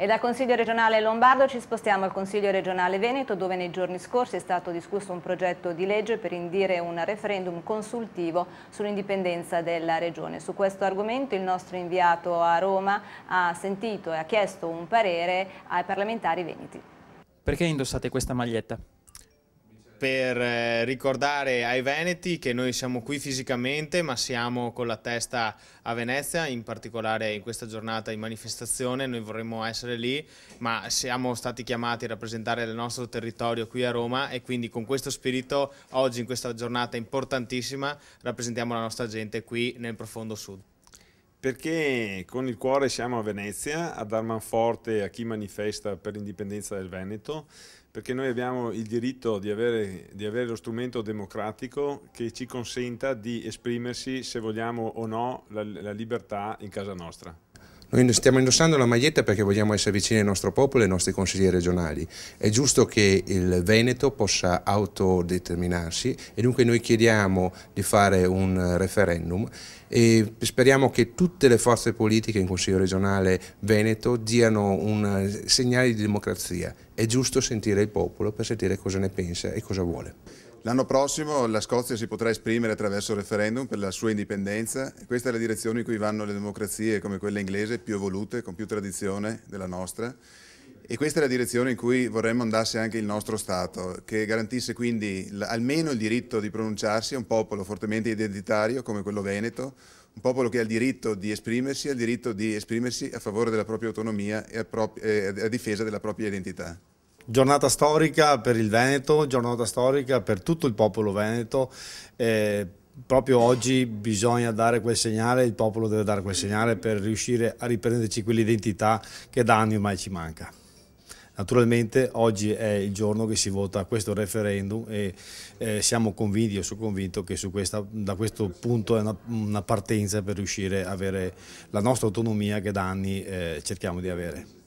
E dal Consiglio regionale Lombardo ci spostiamo al Consiglio regionale Veneto dove nei giorni scorsi è stato discusso un progetto di legge per indire un referendum consultivo sull'indipendenza della regione. Su questo argomento il nostro inviato a Roma ha sentito e ha chiesto un parere ai parlamentari veneti. Perché indossate questa maglietta? per eh, ricordare ai Veneti che noi siamo qui fisicamente ma siamo con la testa a Venezia, in particolare in questa giornata di manifestazione, noi vorremmo essere lì ma siamo stati chiamati a rappresentare il nostro territorio qui a Roma e quindi con questo spirito oggi in questa giornata importantissima rappresentiamo la nostra gente qui nel profondo sud perché con il cuore siamo a Venezia, ad Armanforte, a chi manifesta per l'indipendenza del Veneto, perché noi abbiamo il diritto di avere, di avere, lo strumento democratico che ci consenta di esprimersi, se vogliamo o no, la, la libertà in casa nostra. Noi stiamo indossando la maglietta perché vogliamo essere vicini al nostro popolo e ai nostri consiglieri regionali. È giusto che il Veneto possa autodeterminarsi e dunque noi chiediamo di fare un referendum e speriamo che tutte le forze politiche in Consiglio regionale Veneto diano un eh, segnale di democrazia. È giusto sentire il popolo per sentire cosa ne pensa e cosa vuole. L'anno prossimo la Scozia si potrà esprimere attraverso referendum per la sua indipendenza. Questa è la direzione in cui vanno le democrazie come quella inglese, più evolute, con più tradizione della nostra. E questa è la direzione in cui vorremmo andasse anche il nostro Stato, che garantisse quindi almeno il diritto di pronunciarsi a un popolo fortemente identitario come quello veneto, un popolo che ha il diritto di esprimersi, ha il diritto di esprimersi a favore della propria autonomia e a, e a difesa della propria identità. Giornata storica per il Veneto, giornata storica per tutto il popolo veneto. Eh, proprio oggi bisogna dare quel segnale, il popolo deve dare quel segnale per riuscire a riprenderci quell'identità che da anni ormai ci manca. Naturalmente oggi è il giorno che si vota questo referendum e eh, siamo convinti, io sono convinto che questa, da questo punto è una, una, partenza per riuscire a avere la nostra autonomia che da anni eh, cerchiamo di avere.